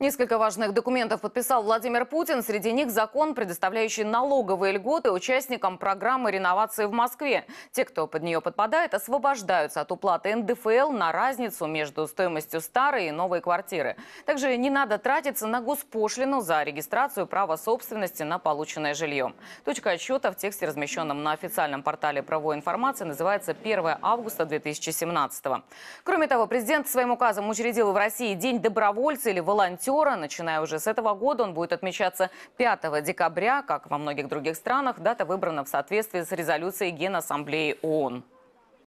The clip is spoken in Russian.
Несколько важных документов подписал Владимир Путин. Среди них закон, предоставляющий налоговые льготы участникам программы реновации в Москве. Те, кто под нее подпадает, освобождаются от уплаты НДФЛ на разницу между стоимостью старой и новой квартиры. Также не надо тратиться на госпошлину за регистрацию права собственности на полученное жилье. Точка отсчета в тексте, размещенном на официальном портале правовой информации, называется 1 августа 2017. Кроме того, президент своим указом учредил в России День добровольца или волонтера актера. Начиная уже с этого года он будет отмечаться 5 декабря, как во многих других странах. Дата выбрана в соответствии с резолюцией Генассамблеи ООН.